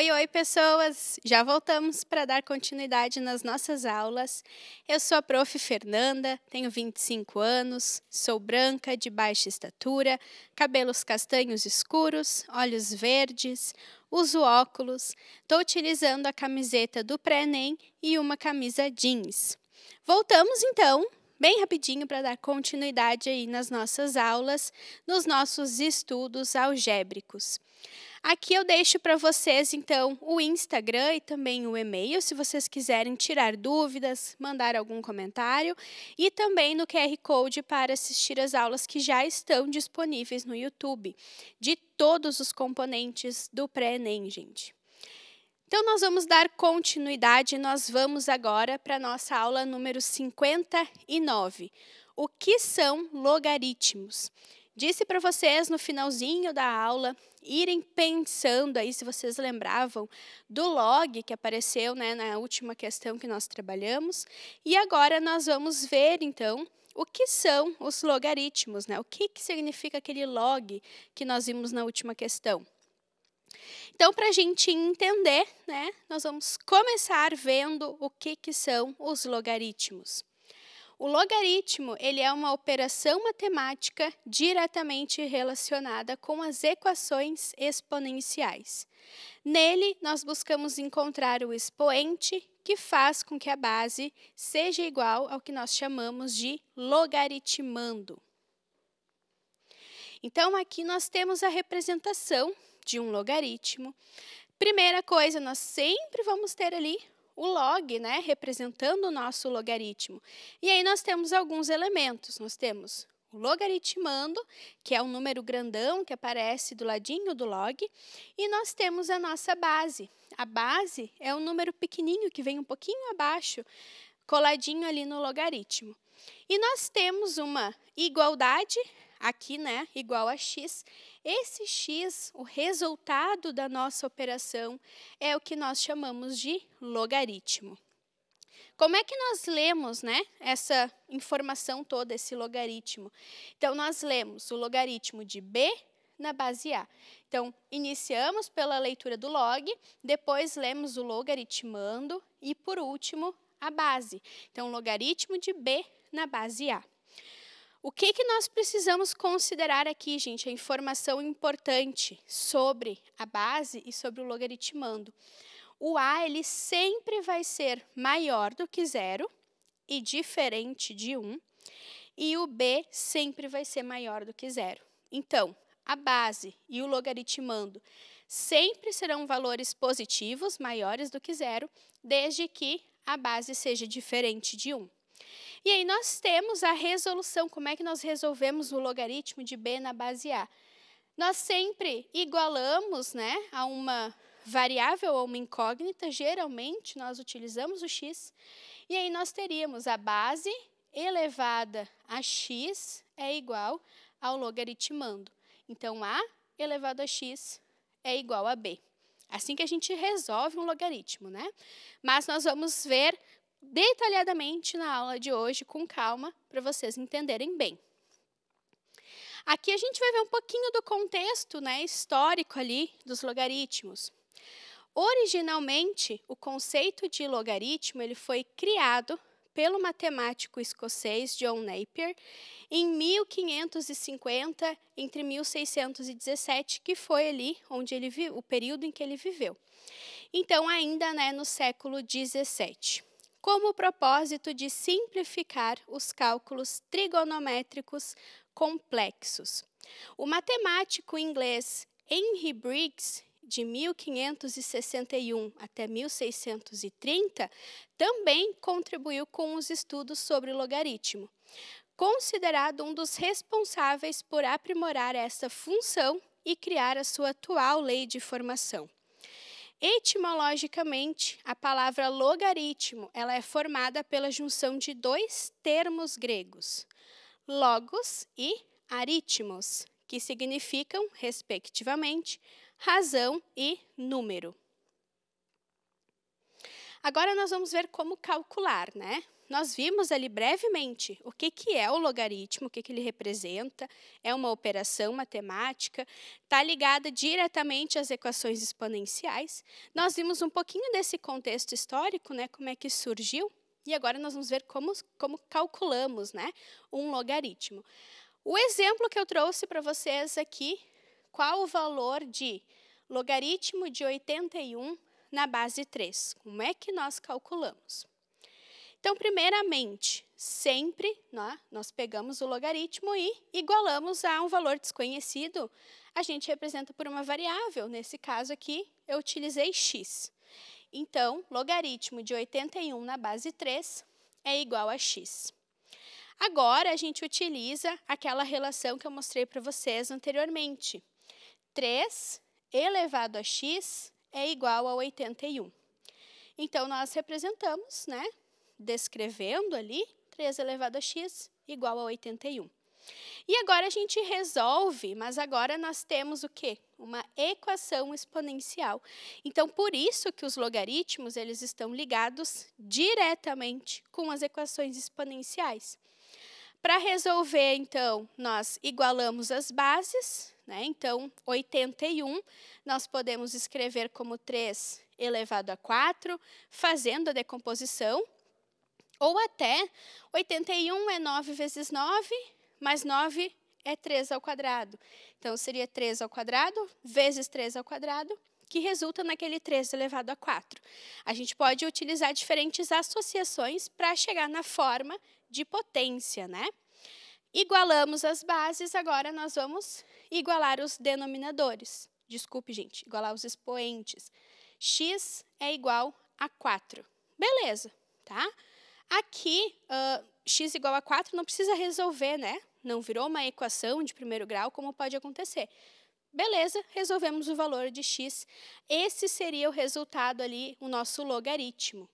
Oi, oi, pessoas! Já voltamos para dar continuidade nas nossas aulas. Eu sou a prof. Fernanda, tenho 25 anos, sou branca, de baixa estatura, cabelos castanhos escuros, olhos verdes, uso óculos, estou utilizando a camiseta do pré-ENEM e uma camisa jeans. Voltamos, então, bem rapidinho para dar continuidade aí nas nossas aulas, nos nossos estudos algébricos. Aqui eu deixo para vocês então o Instagram e também o e-mail, se vocês quiserem tirar dúvidas, mandar algum comentário, e também no QR Code para assistir as aulas que já estão disponíveis no YouTube, de todos os componentes do pré-ENEM, gente. Então, nós vamos dar continuidade, nós vamos agora para a nossa aula número 59. O que são logaritmos? Disse para vocês no finalzinho da aula irem pensando aí, se vocês lembravam, do log que apareceu né, na última questão que nós trabalhamos. E agora nós vamos ver, então, o que são os logaritmos, né? o que, que significa aquele log que nós vimos na última questão. Então, para a gente entender, né, nós vamos começar vendo o que, que são os logaritmos. O logaritmo ele é uma operação matemática diretamente relacionada com as equações exponenciais. Nele, nós buscamos encontrar o expoente que faz com que a base seja igual ao que nós chamamos de logaritmando. Então, aqui nós temos a representação de um logaritmo. Primeira coisa, nós sempre vamos ter ali o log, né, representando o nosso logaritmo. E aí nós temos alguns elementos. Nós temos o logaritmando, que é um número grandão que aparece do ladinho do log, e nós temos a nossa base. A base é um número pequenininho que vem um pouquinho abaixo, coladinho ali no logaritmo. E nós temos uma igualdade aqui, né, igual a x, esse x, o resultado da nossa operação, é o que nós chamamos de logaritmo. Como é que nós lemos né, essa informação toda, esse logaritmo? Então, nós lemos o logaritmo de b na base A. Então, iniciamos pela leitura do log, depois lemos o logaritmando e, por último, a base. Então, logaritmo de B na base A. O que, que nós precisamos considerar aqui, gente? A informação importante sobre a base e sobre o logaritmando. O A ele sempre vai ser maior do que zero e diferente de 1, um, e o B sempre vai ser maior do que zero. Então, a base e o logaritmando sempre serão valores positivos maiores do que zero, desde que a base seja diferente de 1. Um. E aí nós temos a resolução, como é que nós resolvemos o logaritmo de b na base a? Nós sempre igualamos né, a uma variável ou uma incógnita, geralmente nós utilizamos o x, e aí nós teríamos a base elevada a x é igual ao logaritmando. Então, a elevado a x é igual a b. Assim que a gente resolve um logaritmo, né? Mas nós vamos ver detalhadamente na aula de hoje, com calma, para vocês entenderem bem. Aqui a gente vai ver um pouquinho do contexto né, histórico ali dos logaritmos. Originalmente, o conceito de logaritmo ele foi criado pelo matemático escocês John Napier em 1550 entre 1617, que foi ali onde ele viu, o período em que ele viveu. Então ainda né, no século 17 como o propósito de simplificar os cálculos trigonométricos complexos. O matemático inglês Henry Briggs, de 1561 até 1630, também contribuiu com os estudos sobre logaritmo, considerado um dos responsáveis por aprimorar essa função e criar a sua atual lei de formação. Etimologicamente, a palavra logaritmo ela é formada pela junção de dois termos gregos, logos e aritmos, que significam, respectivamente, razão e número. Agora nós vamos ver como calcular, né? nós vimos ali brevemente o que, que é o logaritmo, o que, que ele representa, é uma operação matemática, está ligada diretamente às equações exponenciais. Nós vimos um pouquinho desse contexto histórico, né, como é que surgiu, e agora nós vamos ver como, como calculamos né, um logaritmo. O exemplo que eu trouxe para vocês aqui, qual o valor de logaritmo de 81 na base 3? Como é que nós calculamos? Então, primeiramente, sempre né, nós pegamos o logaritmo e igualamos a um valor desconhecido. A gente representa por uma variável. Nesse caso aqui, eu utilizei x. Então, logaritmo de 81 na base 3 é igual a x. Agora, a gente utiliza aquela relação que eu mostrei para vocês anteriormente. 3 elevado a x é igual a 81. Então, nós representamos, né, descrevendo ali, 3 elevado a x igual a 81. E agora a gente resolve, mas agora nós temos o quê? Uma equação exponencial. Então, por isso que os logaritmos eles estão ligados diretamente com as equações exponenciais. Para resolver, então, nós igualamos as bases, né? Então, 81 nós podemos escrever como 3 elevado a 4, fazendo a decomposição, ou até 81 é 9 vezes 9, mais 9 é 3 ao quadrado. Então, seria 3 ao quadrado vezes 3 ao quadrado, que resulta naquele 3 elevado a 4. A gente pode utilizar diferentes associações para chegar na forma de potência, né? Igualamos as bases, agora nós vamos igualar os denominadores. Desculpe, gente, igualar os expoentes. x é igual a 4. Beleza, tá? Aqui, uh, x igual a 4 não precisa resolver, né? Não virou uma equação de primeiro grau, como pode acontecer. Beleza, resolvemos o valor de x. Esse seria o resultado ali, o nosso logaritmo.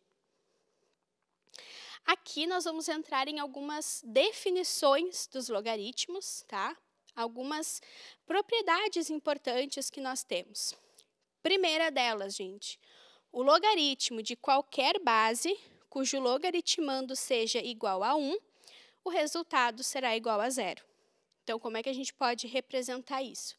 Aqui nós vamos entrar em algumas definições dos logaritmos, tá? Algumas propriedades importantes que nós temos. Primeira delas, gente, o logaritmo de qualquer base cujo logaritmando seja igual a 1, o resultado será igual a zero. Então, como é que a gente pode representar isso?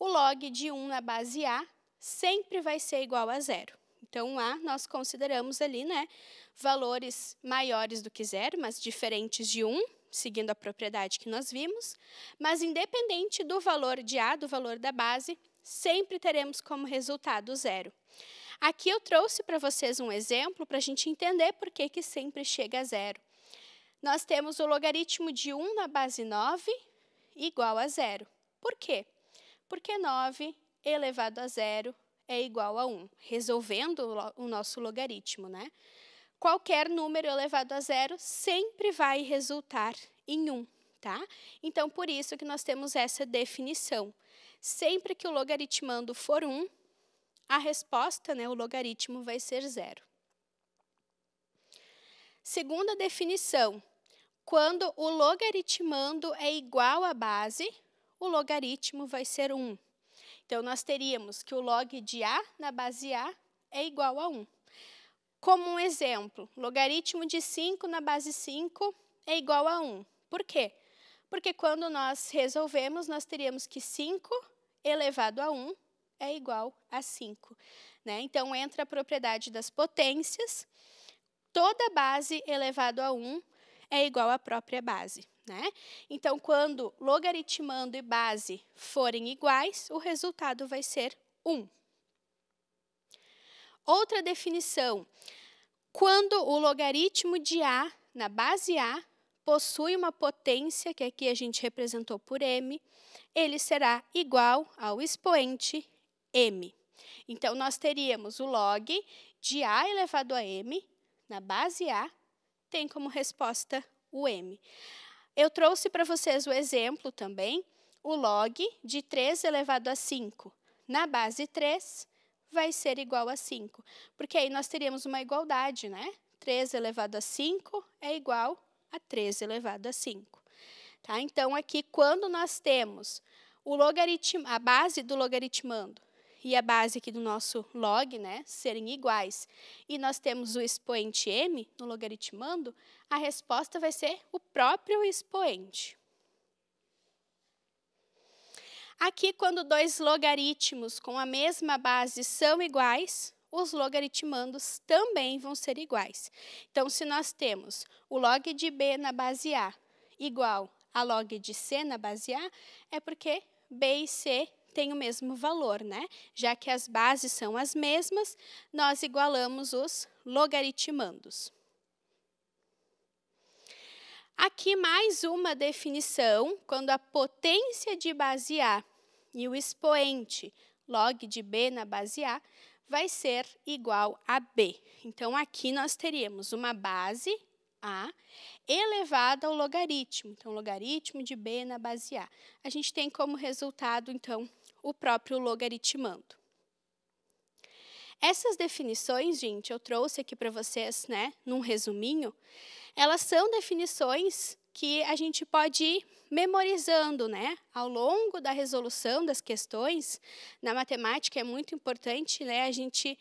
O log de 1 na base A sempre vai ser igual a zero. Então, A nós consideramos ali né, valores maiores do que zero, mas diferentes de 1, seguindo a propriedade que nós vimos. Mas, independente do valor de A, do valor da base, sempre teremos como resultado zero. Aqui eu trouxe para vocês um exemplo para a gente entender por que, que sempre chega a zero. Nós temos o logaritmo de 1 na base 9 igual a zero. Por quê? Porque 9 elevado a zero é igual a 1, resolvendo o nosso logaritmo, né? Qualquer número elevado a zero sempre vai resultar em 1, tá? Então, por isso que nós temos essa definição. Sempre que o logaritmando for 1, a resposta, né, o logaritmo, vai ser zero. Segunda definição, quando o logaritmando é igual à base, o logaritmo vai ser 1. Então, nós teríamos que o log de A na base A é igual a 1. Como um exemplo, logaritmo de 5 na base 5 é igual a 1. Por quê? Porque quando nós resolvemos, nós teríamos que 5 elevado a 1 é igual a 5. Né? Então, entra a propriedade das potências. Toda base elevado a 1 é igual à própria base. Né? Então, quando logaritmando e base forem iguais, o resultado vai ser 1. Outra definição. Quando o logaritmo de A na base A possui uma potência, que aqui a gente representou por m, ele será igual ao expoente m. Então, nós teríamos o log de a elevado a m, na base a, tem como resposta o m. Eu trouxe para vocês o exemplo também, o log de 3 elevado a 5 na base 3 vai ser igual a 5, porque aí nós teríamos uma igualdade, né? 3 elevado a 5 é igual a 3 elevado a 5. Tá? Então, aqui, quando nós temos o logaritmo, a base do logaritmando e a base aqui do nosso log né, serem iguais, e nós temos o expoente m no logaritmando, a resposta vai ser o próprio expoente. Aqui, quando dois logaritmos com a mesma base são iguais, os logaritmandos também vão ser iguais. Então, se nós temos o log de b na base a igual a log de c na base a, é porque b e c tem o mesmo valor, né? Já que as bases são as mesmas, nós igualamos os logaritmandos. Aqui mais uma definição, quando a potência de base A e o expoente log de B na base A vai ser igual a B. Então, aqui nós teríamos uma base A elevada ao logaritmo. Então, logaritmo de B na base A. A gente tem como resultado, então, o próprio logaritmando. Essas definições, gente, eu trouxe aqui para vocês, né, num resuminho, elas são definições que a gente pode ir memorizando, né, ao longo da resolução das questões. Na matemática é muito importante, né, a gente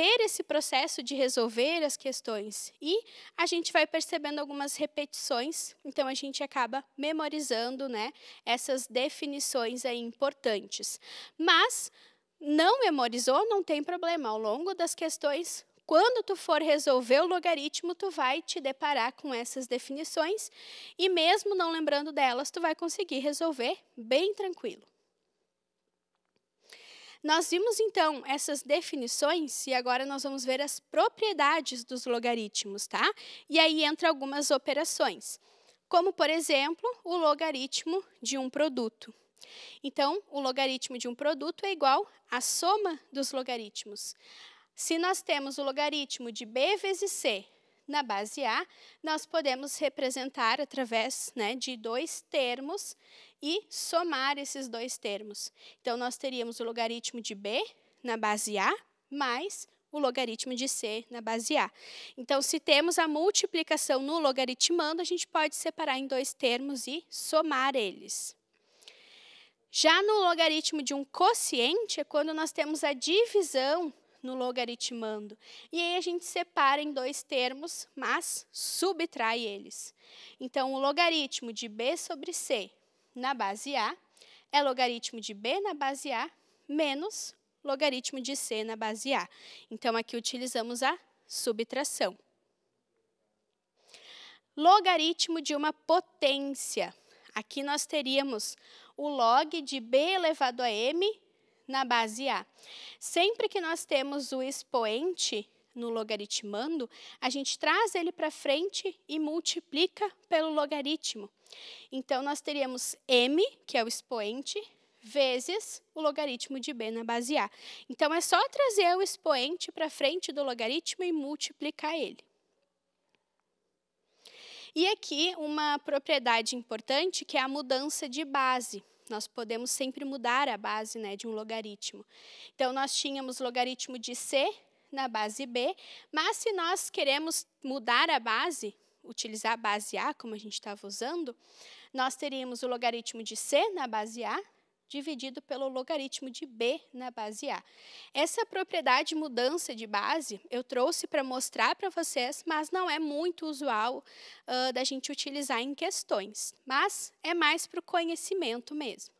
ter esse processo de resolver as questões. E a gente vai percebendo algumas repetições, então a gente acaba memorizando né, essas definições aí importantes. Mas não memorizou, não tem problema. Ao longo das questões, quando tu for resolver o logaritmo, tu vai te deparar com essas definições e mesmo não lembrando delas, tu vai conseguir resolver bem tranquilo. Nós vimos então essas definições e agora nós vamos ver as propriedades dos logaritmos, tá? E aí entra algumas operações, como por exemplo, o logaritmo de um produto. Então, o logaritmo de um produto é igual à soma dos logaritmos. Se nós temos o logaritmo de b vezes c na base A, nós podemos representar através né, de dois termos e somar esses dois termos. Então, nós teríamos o logaritmo de b na base a mais o logaritmo de c na base a. Então, se temos a multiplicação no logaritmando, a gente pode separar em dois termos e somar eles. Já no logaritmo de um quociente é quando nós temos a divisão no logaritmando. E aí a gente separa em dois termos, mas subtrai eles. Então, o logaritmo de b sobre c na base A é logaritmo de B na base A menos logaritmo de C na base A. Então, aqui utilizamos a subtração. Logaritmo de uma potência. Aqui nós teríamos o log de B elevado a M na base A. Sempre que nós temos o expoente no logaritmando, a gente traz ele para frente e multiplica pelo logaritmo. Então, nós teríamos m, que é o expoente, vezes o logaritmo de b na base a. Então, é só trazer o expoente para frente do logaritmo e multiplicar ele. E aqui, uma propriedade importante, que é a mudança de base. Nós podemos sempre mudar a base né, de um logaritmo. Então, nós tínhamos logaritmo de c na base B, mas se nós queremos mudar a base, utilizar a base A, como a gente estava usando, nós teríamos o logaritmo de C na base A dividido pelo logaritmo de B na base A. Essa propriedade mudança de base eu trouxe para mostrar para vocês, mas não é muito usual uh, da gente utilizar em questões, mas é mais para o conhecimento mesmo.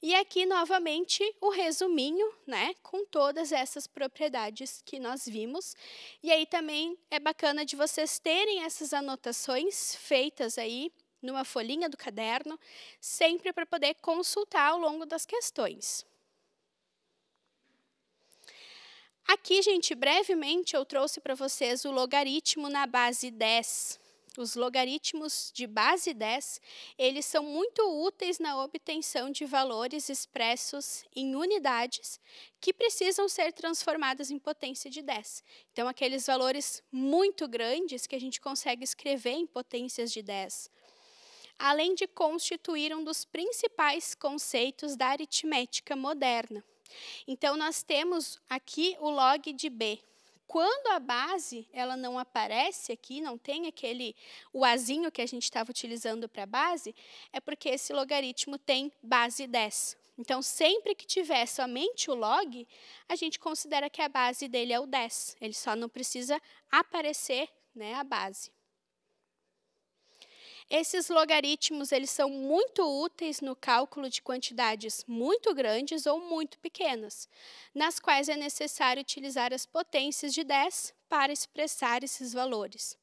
E aqui, novamente, o resuminho, né, com todas essas propriedades que nós vimos. E aí também é bacana de vocês terem essas anotações feitas aí numa folhinha do caderno, sempre para poder consultar ao longo das questões. Aqui, gente, brevemente eu trouxe para vocês o logaritmo na base 10 os logaritmos de base 10, eles são muito úteis na obtenção de valores expressos em unidades que precisam ser transformadas em potência de 10. Então, aqueles valores muito grandes que a gente consegue escrever em potências de 10 além de constituir um dos principais conceitos da aritmética moderna. Então, nós temos aqui o log de B, quando a base ela não aparece aqui, não tem aquele o azinho que a gente estava utilizando para base, é porque esse logaritmo tem base 10. Então, sempre que tiver somente o log, a gente considera que a base dele é o 10. Ele só não precisa aparecer né, a base. Esses logaritmos eles são muito úteis no cálculo de quantidades muito grandes ou muito pequenas, nas quais é necessário utilizar as potências de 10 para expressar esses valores.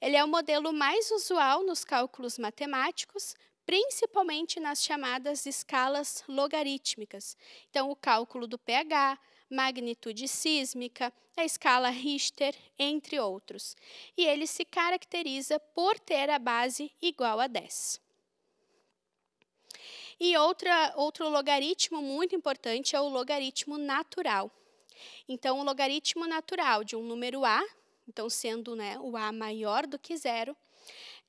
Ele é o modelo mais usual nos cálculos matemáticos, principalmente nas chamadas escalas logarítmicas. Então, o cálculo do pH, magnitude sísmica, a escala Richter, entre outros. E ele se caracteriza por ter a base igual a 10. E outra, outro logaritmo muito importante é o logaritmo natural. Então, o logaritmo natural de um número A, então sendo né, o A maior do que zero,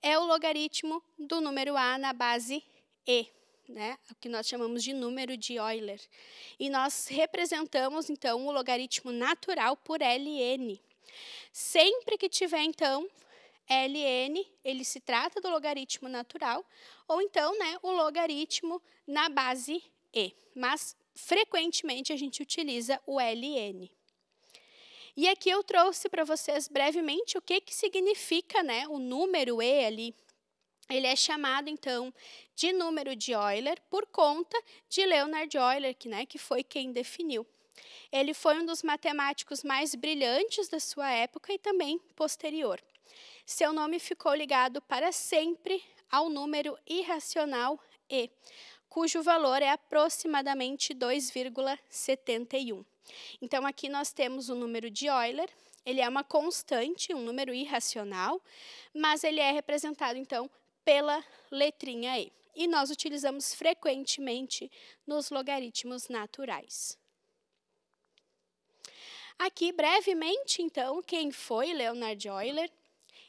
é o logaritmo do número A na base E né? o que nós chamamos de número de Euler. E nós representamos, então, o logaritmo natural por ln. Sempre que tiver, então, ln, ele se trata do logaritmo natural, ou então né, o logaritmo na base e. Mas, frequentemente, a gente utiliza o ln. E aqui eu trouxe para vocês brevemente o que, que significa né, o número e ali ele é chamado, então, de número de Euler por conta de Leonard Euler, que, né, que foi quem definiu. Ele foi um dos matemáticos mais brilhantes da sua época e também posterior. Seu nome ficou ligado para sempre ao número irracional E, cujo valor é aproximadamente 2,71. Então, aqui nós temos o número de Euler, ele é uma constante, um número irracional, mas ele é representado, então, pela letrinha E. E nós utilizamos frequentemente nos logaritmos naturais. Aqui, brevemente, então, quem foi Leonhard Euler?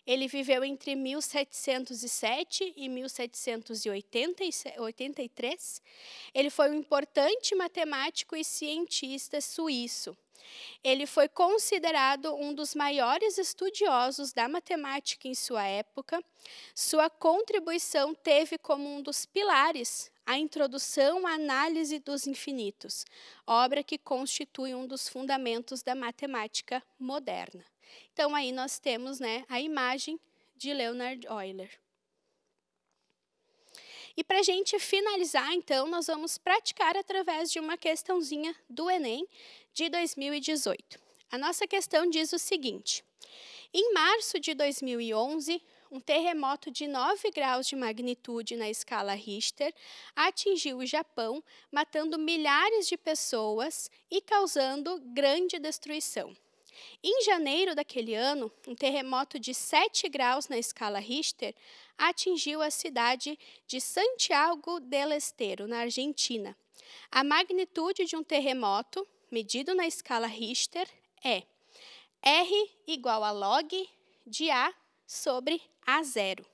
Ele viveu entre 1707 e 1783. Ele foi um importante matemático e cientista suíço. Ele foi considerado um dos maiores estudiosos da matemática em sua época. Sua contribuição teve como um dos pilares a introdução à análise dos infinitos, obra que constitui um dos fundamentos da matemática moderna. Então aí nós temos, né, a imagem de Leonard Euler. E para a gente finalizar, então, nós vamos praticar através de uma questãozinha do Enem de 2018. A nossa questão diz o seguinte: em março de 2011, um terremoto de 9 graus de magnitude na escala Richter atingiu o Japão, matando milhares de pessoas e causando grande destruição. Em janeiro daquele ano, um terremoto de 7 graus na escala Richter atingiu a cidade de Santiago del Estero, na Argentina. A magnitude de um terremoto, medido na escala Richter, é R igual a log de A sobre A0,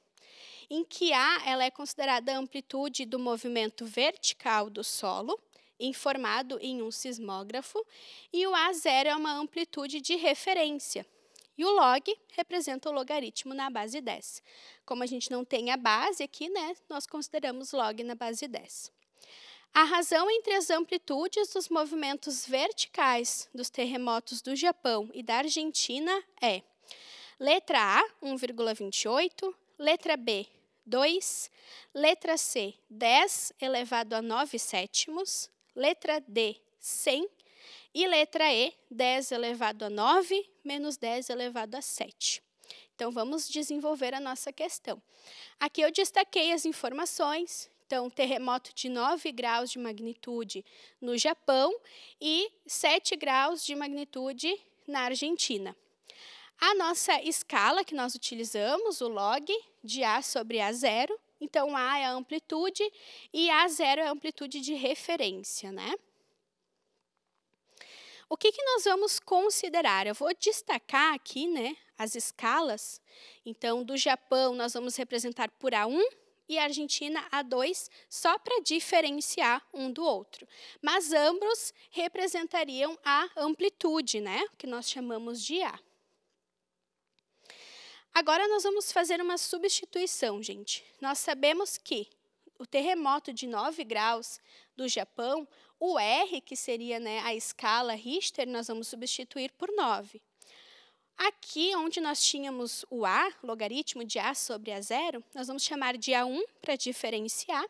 em que A ela é considerada a amplitude do movimento vertical do solo informado em um sismógrafo, e o A0 é uma amplitude de referência. E o log representa o logaritmo na base 10. Como a gente não tem a base aqui, né, nós consideramos log na base 10. A razão entre as amplitudes dos movimentos verticais dos terremotos do Japão e da Argentina é letra A, 1,28, letra B, 2, letra C, 10 elevado a 9 sétimos, Letra D, 100. E letra E, 10 elevado a 9 menos 10 elevado a 7. Então, vamos desenvolver a nossa questão. Aqui eu destaquei as informações. Então, terremoto de 9 graus de magnitude no Japão e 7 graus de magnitude na Argentina. A nossa escala que nós utilizamos, o log de A sobre a zero. Então, A é a amplitude e A0 é a amplitude de referência, né? O que, que nós vamos considerar? Eu vou destacar aqui né, as escalas. Então, do Japão, nós vamos representar por A1 e Argentina A2, só para diferenciar um do outro. Mas ambos representariam a amplitude, né, que nós chamamos de A. Agora nós vamos fazer uma substituição, gente. Nós sabemos que o terremoto de 9 graus do Japão, o R, que seria né, a escala Richter, nós vamos substituir por 9. Aqui, onde nós tínhamos o A, logaritmo de A sobre A zero, nós vamos chamar de A1 para diferenciar.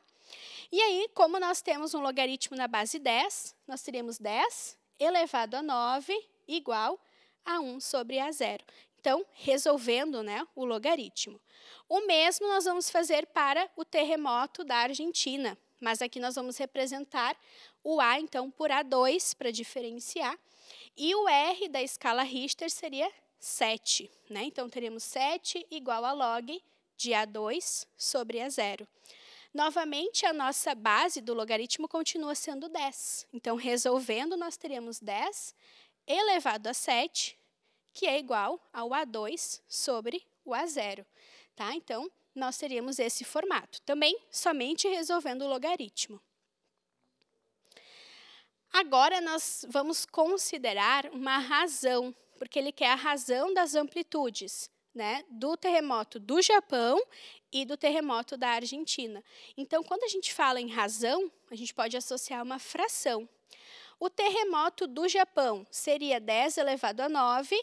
E aí, como nós temos um logaritmo na base 10, nós teríamos 10 elevado a 9 igual a 1 sobre A zero. Então, resolvendo né, o logaritmo. O mesmo nós vamos fazer para o terremoto da Argentina, mas aqui nós vamos representar o A, então, por A2, para diferenciar, e o R da escala Richter seria 7. Né? Então, teremos 7 igual a log de A2 sobre A0. Novamente, a nossa base do logaritmo continua sendo 10. Então, resolvendo, nós teremos 10 elevado a 7 que é igual ao A2 sobre o A0. Tá? Então, nós teríamos esse formato. Também somente resolvendo o logaritmo. Agora, nós vamos considerar uma razão, porque ele quer a razão das amplitudes né, do terremoto do Japão e do terremoto da Argentina. Então, quando a gente fala em razão, a gente pode associar uma fração. O terremoto do Japão seria 10 elevado a 9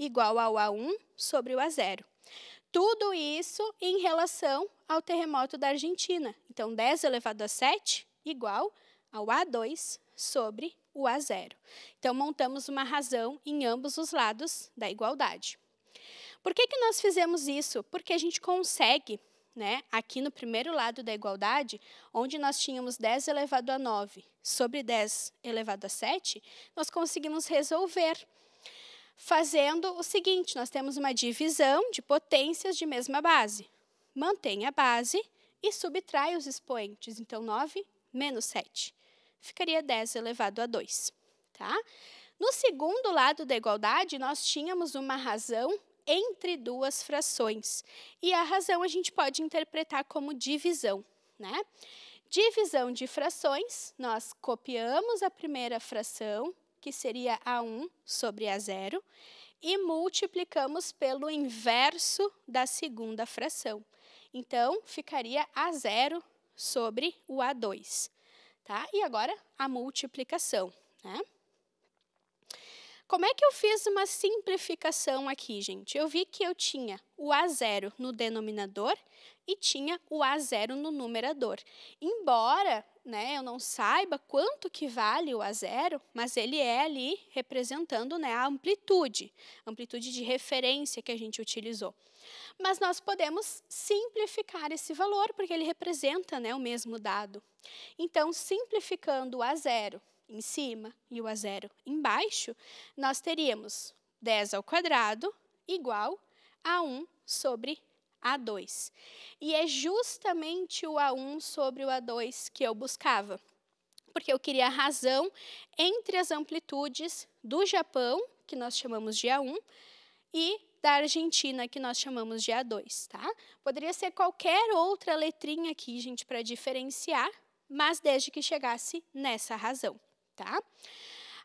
igual ao A1 sobre o A0. Tudo isso em relação ao terremoto da Argentina. Então, 10 elevado a 7 igual ao A2 sobre o A0. Então, montamos uma razão em ambos os lados da igualdade. Por que, que nós fizemos isso? Porque a gente consegue, né, aqui no primeiro lado da igualdade, onde nós tínhamos 10 elevado a 9 sobre 10 elevado a 7, nós conseguimos resolver fazendo o seguinte: nós temos uma divisão de potências de mesma base. Mantém a base e subtrai os expoentes. Então, 9 menos 7. Ficaria 10 elevado a 2. Tá? No segundo lado da igualdade, nós tínhamos uma razão entre duas frações. E a razão a gente pode interpretar como divisão. Né? Divisão de frações, nós copiamos a primeira fração, que seria A1 sobre A0, e multiplicamos pelo inverso da segunda fração. Então, ficaria A0 sobre o A2. Tá? E agora, a multiplicação. Né? Como é que eu fiz uma simplificação aqui, gente? Eu vi que eu tinha o A0 no denominador e tinha o A0 no numerador. Embora né, eu não saiba quanto que vale o a zero, mas ele é ali representando né, a amplitude, amplitude de referência que a gente utilizou. Mas nós podemos simplificar esse valor, porque ele representa né, o mesmo dado. Então, simplificando o a zero em cima e o a zero embaixo, nós teríamos 10 ao quadrado igual a 1 sobre a2. E é justamente o A1 sobre o A2 que eu buscava, porque eu queria a razão entre as amplitudes do Japão, que nós chamamos de A1, e da Argentina, que nós chamamos de A2, tá? Poderia ser qualquer outra letrinha aqui, gente, para diferenciar, mas desde que chegasse nessa razão, tá? Tá?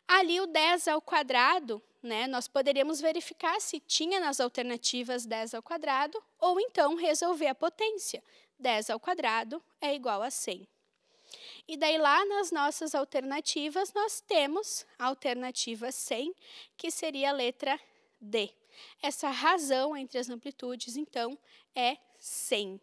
Ali o 10 ao quadrado, né, nós poderíamos verificar se tinha nas alternativas 10 ao quadrado ou então resolver a potência. 10 ao quadrado é igual a 100. E daí lá nas nossas alternativas nós temos a alternativa 100, que seria a letra D. Essa razão entre as amplitudes, então, é 100.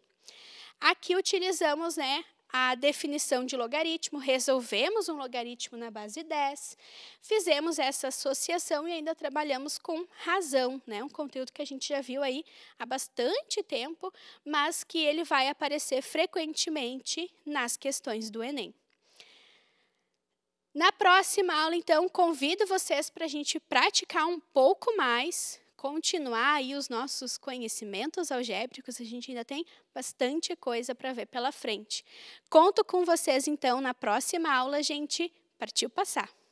Aqui utilizamos né, a definição de logaritmo, resolvemos um logaritmo na base 10, fizemos essa associação e ainda trabalhamos com razão, né? um conteúdo que a gente já viu aí há bastante tempo, mas que ele vai aparecer frequentemente nas questões do Enem. Na próxima aula, então, convido vocês para a gente praticar um pouco mais continuar aí os nossos conhecimentos algébricos, a gente ainda tem bastante coisa para ver pela frente. Conto com vocês então na próxima aula, gente, partiu passar.